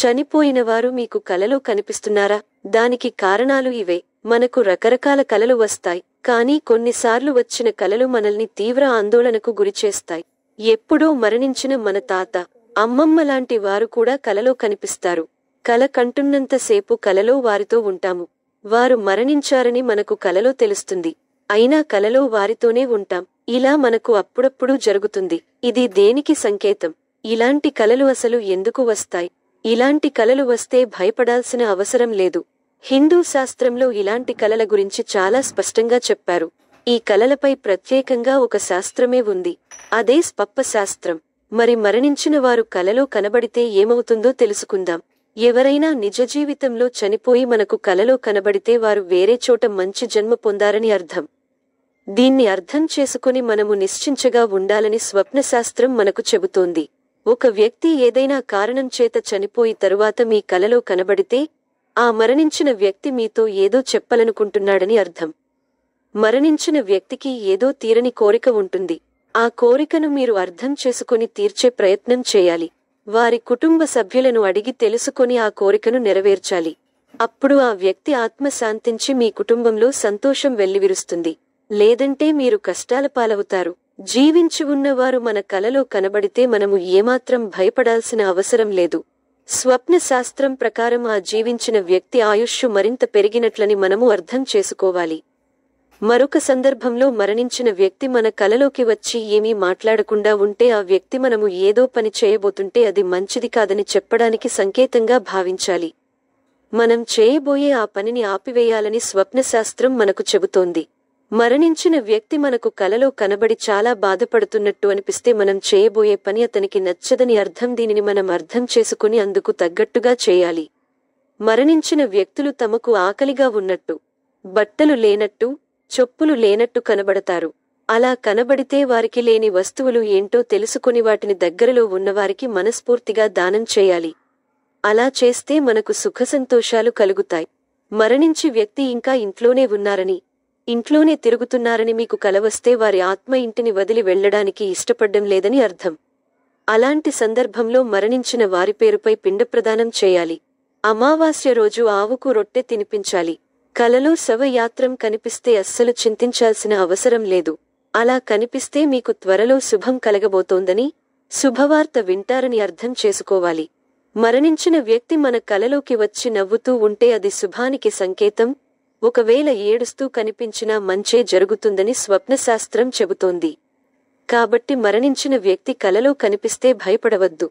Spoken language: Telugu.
చనిపోయిన వారు మీకు కలలో కనిపిస్తున్నారా దానికి కారణాలు ఇవే మనకు రకరకాల కలలు వస్తాయి కానీ కొన్నిసార్లు వచ్చిన కలలు మనల్ని తీవ్ర ఆందోళనకు గురిచేస్తాయి ఎప్పుడో మరణించిన మన తాత అమ్మమ్మ లాంటి వారు కూడా కలలో కనిపిస్తారు కల కంటున్నంతసేపు కలలో వారితో ఉంటాము వారు మరణించారని మనకు కలలో తెలుస్తుంది అయినా కలలో వారితోనే ఉంటాం ఇలా మనకు అప్పుడప్పుడు జరుగుతుంది ఇది దేనికి సంకేతం ఇలాంటి కలలు అసలు ఎందుకు వస్తాయి ఇలాంటి కలలు వస్తే భయపడాల్సిన అవసరం లేదు హిందూ శాస్త్రంలో ఇలాంటి కలల గురించి చాలా స్పష్టంగా చెప్పారు ఈ కలలపై ప్రత్యేకంగా ఒక శాస్త్రమే ఉంది అదే స్పప్ప శాస్త్రం మరి మరణించిన వారు కలలో కనబడితే ఏమవుతుందో తెలుసుకుందాం ఎవరైనా నిజ జీవితంలో చనిపోయి మనకు కలలో కనబడితే వారు వేరే చోట మంచి జన్మ పొందారని అర్థం దీన్ని అర్థం చేసుకుని మనము నిశ్చించగా ఉండాలని స్వప్నశాస్త్రం మనకు చెబుతోంది ఒక వ్యక్తి ఏదైనా కారణం చేత చనిపోయి తరువాత మీ కలలో కనబడితే ఆ మరణించిన వ్యక్తి మీతో ఏదో చెప్పలనుకుంటున్నాడని అర్థం మరణించిన వ్యక్తికి ఏదో తీరని కోరిక ఉంటుంది ఆ కోరికను మీరు అర్థం చేసుకుని తీర్చే ప్రయత్నం చేయాలి వారి కుటుంబ సభ్యులను అడిగి తెలుసుకొని ఆ కోరికను నెరవేర్చాలి అప్పుడు ఆ వ్యక్తి ఆత్మశాంతించి మీ కుటుంబంలో సంతోషం వెల్లివిరుస్తుంది లేదంటే మీరు కష్టాల పాలవుతారు జీవించి ఉన్నవారు మన కలలో కనబడితే మనము ఏమాత్రం భయపడాల్సిన అవసరం లేదు స్వప్న శాస్త్రం ప్రకారం ఆ జీవించిన వ్యక్తి ఆయుష్షు మరింత పెరిగినట్లని మనము అర్థం చేసుకోవాలి మరొక సందర్భంలో మరణించిన వ్యక్తి మన కలలోకి వచ్చి ఏమీ మాట్లాడకుండా ఉంటే ఆ వ్యక్తి మనము ఏదో పని చేయబోతుంటే అది మంచిది కాదని చెప్పడానికి సంకేతంగా భావించాలి మనం చేయబోయే ఆ పనిని ఆపివేయాలని స్వప్నశాస్త్రం మనకు చెబుతోంది మరణించిన వ్యక్తి మనకు కలలో కనబడి చాలా బాధపడుతున్నట్టు అనిపిస్తే మనం చేయబోయే పని అతనికి నచ్చదని అర్థం దీనిని మనం అర్థం చేసుకుని అందుకు తగ్గట్టుగా చేయాలి మరణించిన వ్యక్తులు తమకు ఆకలిగా ఉన్నట్టు బట్టలు లేనట్టు చొప్పులు లేనట్టు కనబడతారు అలా కనబడితే వారికి లేని వస్తువులు ఏంటో తెలుసుకుని వాటిని దగ్గరలో ఉన్నవారికి మనస్ఫూర్తిగా దానం చేయాలి అలా చేస్తే మనకు సుఖసంతోషాలు కలుగుతాయి మరణించి వ్యక్తి ఇంకా ఇంట్లోనే ఉన్నారని ఇంట్లోనే తిరుగుతున్నారని మీకు కలవస్తే వారి ఆత్మ ఇంటిని వదిలి వెళ్లడానికి ఇష్టపడ్డం లేదని అర్థం అలాంటి సందర్భంలో మరణించిన వారి పేరుపై పిండప్రదానం చేయాలి అమావాస్య రోజు ఆవుకు రొట్టె తినిపించాలి కలలో శవయాత్రం కనిపిస్తే అస్సలు చింతించాల్సిన అవసరం లేదు అలా కనిపిస్తే మీకు త్వరలో శుభం కలగబోతోందని శుభవార్త వింటారని అర్థం చేసుకోవాలి మరణించిన వ్యక్తి మన కలలోకి వచ్చి నవ్వుతూ ఉంటే అది శుభానికి సంకేతం ఒకవేళ ఏడుస్తూ కనిపించినా మంచే జరుగుతుందని స్వప్నశాస్త్రం చెబుతోంది కాబట్టి మరణించిన వ్యక్తి కలలో కనిపిస్తే భయపడవద్దు